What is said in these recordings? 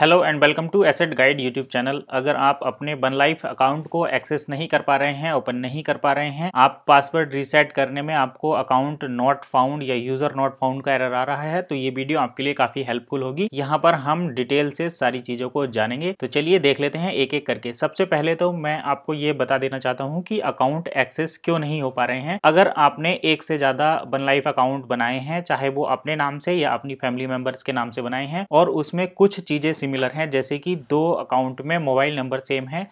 hello and welcome to asset guide YouTube channel अगर आप अपने वन लाइफ अकाउंट को एक्सेस नहीं कर पा रहे हैं ओपन नहीं कर पा रहे हैं आप पासवर्ड रीसेट करने में आपको अकाउंट नॉट फाउंड या यूजर नॉट फाउंड का एरर आ रहा है तो ये वीडियो आपके लिए काफी हेल्पफुल होगी यहाँ पर हम डिटेल से सारी चीजों को जानेंगे तो चलिए देख लेते हैं एक एक करके सबसे पहले तो मैं आपको ये बता देना चाहता हूँ की अकाउंट एक्सेस क्यों नहीं हो पा रहे हैं अगर आपने एक से ज्यादा वन लाइफ अकाउंट बनाए हैं चाहे वो अपने नाम से या अपनी फैमिली मेंबर्स के नाम से बनाए हैं और उसमें कुछ चीजें सिमिलर हैं जैसे कि दो अकाउंट में मोबाइल नंबर सेम है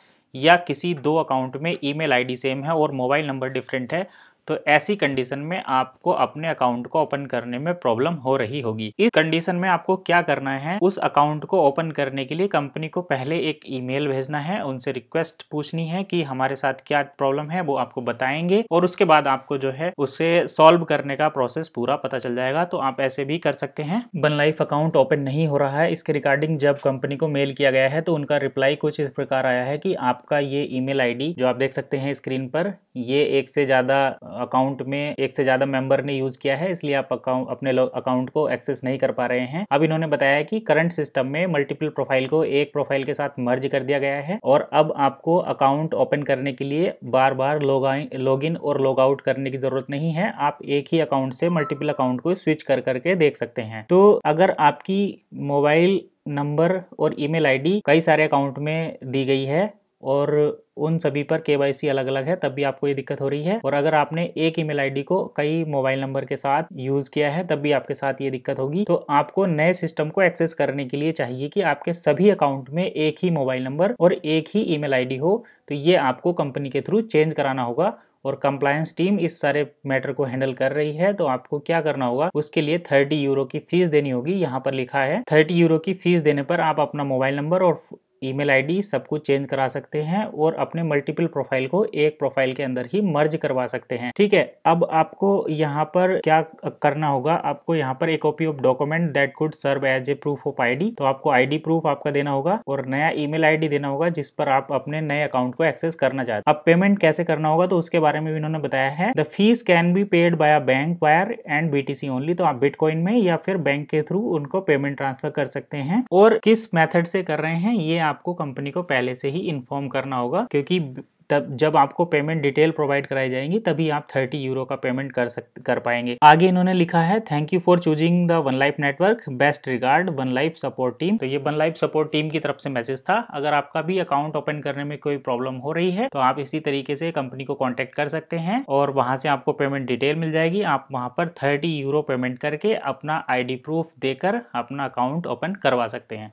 या किसी दो अकाउंट में ईमेल आईडी सेम है और मोबाइल नंबर डिफरेंट है तो ऐसी कंडीशन में आपको अपने अकाउंट को ओपन करने में प्रॉब्लम हो रही होगी इस कंडीशन में आपको क्या करना है उस अकाउंट को ओपन करने के लिए कंपनी को पहले एक ईमेल भेजना है उनसे रिक्वेस्ट पूछनी है कि हमारे साथ क्या प्रॉब्लम है वो आपको बताएंगे और उसके बाद आपको जो है उसे सॉल्व करने का प्रोसेस पूरा पता चल जाएगा तो आप ऐसे भी कर सकते हैं वन लाइफ अकाउंट ओपन नहीं हो रहा है इसके रिगार्डिंग जब कंपनी को मेल किया गया है तो उनका रिप्लाई कुछ इस प्रकार आया है कि आपका ये ईमेल आईडी जो आप देख सकते हैं स्क्रीन पर ये एक से ज्यादा अकाउंट में एक से ज़्यादा मेंबर ने यूज़ किया है इसलिए आप अकाउंट अपने अकाउंट को एक्सेस नहीं कर पा रहे हैं अब इन्होंने बताया कि करंट सिस्टम में मल्टीपल प्रोफाइल को एक प्रोफाइल के साथ मर्ज कर दिया गया है और अब आपको अकाउंट ओपन करने के लिए बार बार लॉग इन और लॉग आउट करने की जरूरत नहीं है आप एक ही अकाउंट से मल्टीपल अकाउंट को स्विच कर करके देख सकते हैं तो अगर आपकी मोबाइल नंबर और ईमेल आईडी कई सारे अकाउंट में दी गई है और उन सभी पर के अलग अलग है तब भी आपको ये दिक्कत हो रही है और अगर आपने एक ईमेल आईडी को कई मोबाइल नंबर के साथ यूज किया है तब भी आपके साथ ये दिक्कत होगी तो आपको नए सिस्टम को एक्सेस करने के लिए चाहिए कि आपके सभी अकाउंट में एक ही मोबाइल नंबर और एक ही ईमेल आईडी हो तो ये आपको कंपनी के थ्रू चेंज कराना होगा और कंप्लायंस टीम इस सारे मैटर को हैंडल कर रही है तो आपको क्या करना होगा उसके लिए थर्टी यूरो की फीस देनी होगी यहाँ पर लिखा है थर्टी यूरो की फीस देने पर आप अपना मोबाइल नंबर और ईमेल आईडी सब कुछ चेंज करा सकते हैं और अपने मल्टीपल प्रोफाइल को एक प्रोफाइल के अंदर ही मर्ज करवा सकते हैं ठीक है अब आपको यहाँ पर क्या करना होगा आपको यहाँ पर एक copy of document that could serve as a proof of ID तो आपको आईडी प्रूफ आपका देना होगा और नया ईमेल आईडी देना होगा जिस पर आप अपने नए अकाउंट को एक्सेस करना चाहते अब पेमेंट कैसे करना होगा तो उसके बारे में भी इन्होंने बताया है the fees can be paid by a bank wire and BTC only तो आप बिटकॉइन में या फिर बैंक के थ्रू उनको पेमेंट ट्रांसफर कर सकते हैं और किस मेथड से कर रहे हैं ये आप आपको कंपनी को पहले से ही इन्फॉर्म करना होगा क्योंकि तब जब आपको पेमेंट डिटेल प्रोवाइड कराई जाएंगी तभी आप 30 यूरो का पेमेंट कर सक कर पाएंगे आगे इन्होंने लिखा है thank you for choosing the one life network best regard one life support team तो ये वन लाइफ सपोर्ट टीम की तरफ से मैसेज था अगर आपका भी अकाउंट ओपन करने में कोई प्रॉब्लम हो रही है तो आप इसी तरीके से कंपनी को कॉन्टेक्ट कर सकते हैं और वहां से आपको पेमेंट डिटेल मिल जाएगी आप वहां पर थर्टी यूरो पेमेंट करके अपना आई प्रूफ देकर अपना अकाउंट ओपन करवा सकते हैं